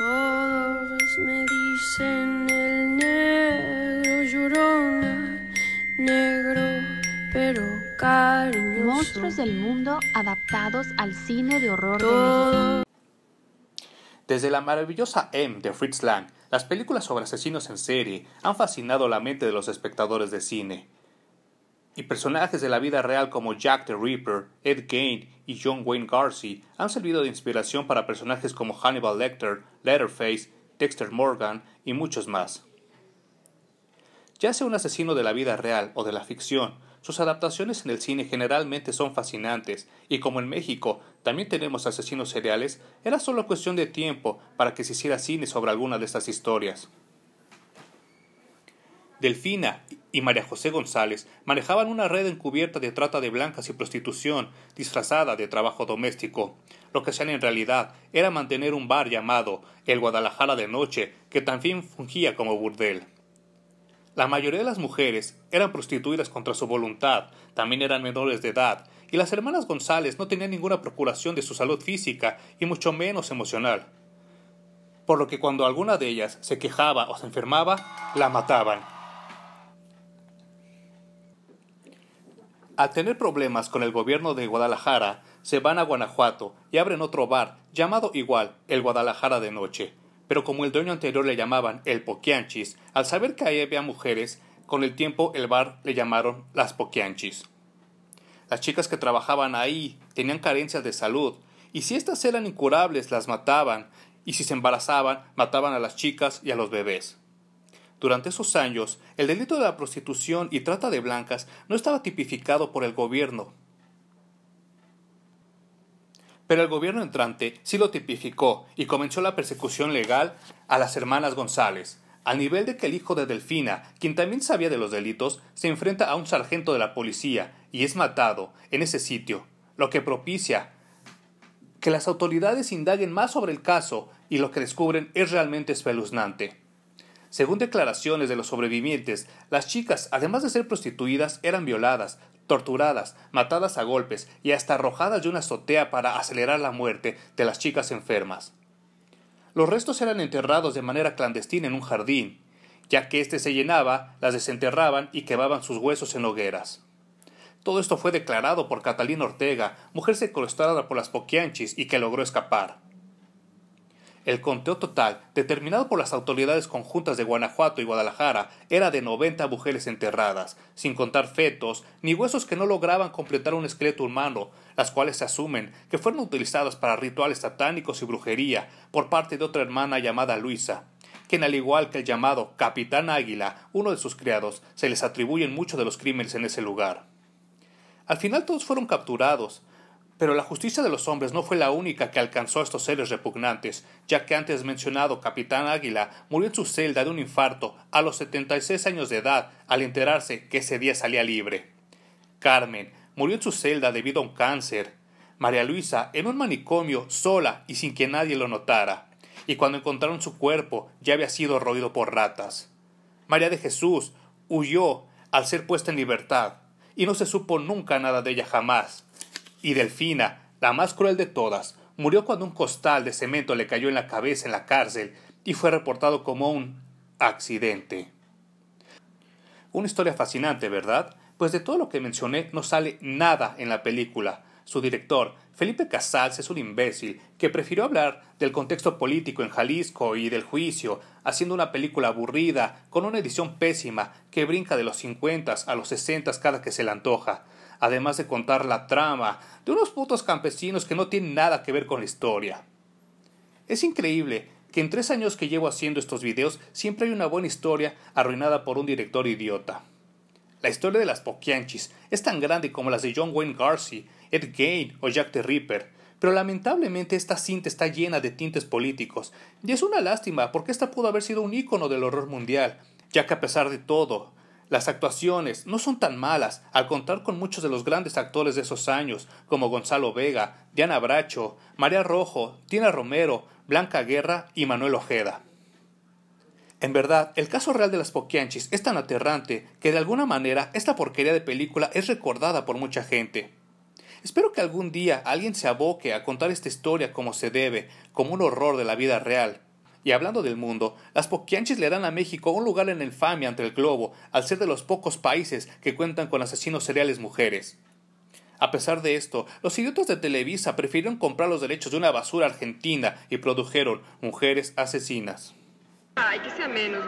Todos me dicen el negro llorona, negro pero cariñoso. Monstruos del mundo adaptados al cine de horror de Desde la maravillosa M de Fritz Lang, las películas sobre asesinos en serie han fascinado la mente de los espectadores de cine y personajes de la vida real como Jack the Ripper, Ed Gain y John Wayne Garcia han servido de inspiración para personajes como Hannibal Lecter, Letterface, Dexter Morgan y muchos más. Ya sea un asesino de la vida real o de la ficción, sus adaptaciones en el cine generalmente son fascinantes, y como en México también tenemos asesinos seriales, era solo cuestión de tiempo para que se hiciera cine sobre alguna de estas historias. Delfina y María José González manejaban una red encubierta de trata de blancas y prostitución, disfrazada de trabajo doméstico. Lo que hacían en realidad era mantener un bar llamado El Guadalajara de Noche, que también fungía como burdel. La mayoría de las mujeres eran prostituidas contra su voluntad, también eran menores de edad, y las hermanas González no tenían ninguna procuración de su salud física y mucho menos emocional. Por lo que cuando alguna de ellas se quejaba o se enfermaba, la mataban. Al tener problemas con el gobierno de Guadalajara, se van a Guanajuato y abren otro bar, llamado igual, el Guadalajara de Noche. Pero como el dueño anterior le llamaban el Poquianchis, al saber que ahí había mujeres, con el tiempo el bar le llamaron las Poquianchis. Las chicas que trabajaban ahí tenían carencias de salud, y si éstas eran incurables las mataban, y si se embarazaban mataban a las chicas y a los bebés. Durante esos años, el delito de la prostitución y trata de blancas no estaba tipificado por el gobierno. Pero el gobierno entrante sí lo tipificó y comenzó la persecución legal a las hermanas González, al nivel de que el hijo de Delfina, quien también sabía de los delitos, se enfrenta a un sargento de la policía y es matado en ese sitio, lo que propicia que las autoridades indaguen más sobre el caso y lo que descubren es realmente espeluznante. Según declaraciones de los sobrevivientes, las chicas, además de ser prostituidas, eran violadas, torturadas, matadas a golpes y hasta arrojadas de una azotea para acelerar la muerte de las chicas enfermas. Los restos eran enterrados de manera clandestina en un jardín, ya que éste se llenaba, las desenterraban y quemaban sus huesos en hogueras. Todo esto fue declarado por Catalina Ortega, mujer secuestrada por las Poquianchis y que logró escapar. El conteo total, determinado por las autoridades conjuntas de Guanajuato y Guadalajara, era de 90 mujeres enterradas, sin contar fetos ni huesos que no lograban completar un esqueleto humano, las cuales se asumen que fueron utilizadas para rituales satánicos y brujería por parte de otra hermana llamada Luisa quien al igual que el llamado Capitán Águila, uno de sus criados, se les atribuyen muchos de los crímenes en ese lugar. Al final todos fueron capturados, pero la justicia de los hombres no fue la única que alcanzó a estos seres repugnantes, ya que antes mencionado Capitán Águila murió en su celda de un infarto a los 76 años de edad al enterarse que ese día salía libre. Carmen murió en su celda debido a un cáncer. María Luisa en un manicomio sola y sin que nadie lo notara. Y cuando encontraron su cuerpo ya había sido roído por ratas. María de Jesús huyó al ser puesta en libertad, y no se supo nunca nada de ella jamás, y Delfina, la más cruel de todas, murió cuando un costal de cemento le cayó en la cabeza en la cárcel y fue reportado como un accidente. Una historia fascinante, ¿verdad? Pues de todo lo que mencioné no sale nada en la película. Su director, Felipe Casals, es un imbécil que prefirió hablar del contexto político en Jalisco y del juicio, haciendo una película aburrida, con una edición pésima que brinca de los 50 a los 60 cada que se le antoja además de contar la trama de unos putos campesinos que no tienen nada que ver con la historia. Es increíble que en tres años que llevo haciendo estos videos siempre hay una buena historia arruinada por un director idiota. La historia de las Poquianchis es tan grande como las de John Wayne Garcy, Ed Gein o Jack the Ripper, pero lamentablemente esta cinta está llena de tintes políticos, y es una lástima porque esta pudo haber sido un ícono del horror mundial, ya que a pesar de todo, las actuaciones no son tan malas al contar con muchos de los grandes actores de esos años, como Gonzalo Vega, Diana Bracho, María Rojo, Tina Romero, Blanca Guerra y Manuel Ojeda. En verdad, el caso real de las Poquianchis es tan aterrante que de alguna manera esta porquería de película es recordada por mucha gente. Espero que algún día alguien se aboque a contar esta historia como se debe, como un horror de la vida real, y hablando del mundo, las poquianchis le dan a México un lugar en el infamia ante el globo, al ser de los pocos países que cuentan con asesinos seriales mujeres. A pesar de esto, los idiotas de Televisa prefirieron comprar los derechos de una basura argentina y produjeron Mujeres Asesinas. Ay, que sea menos.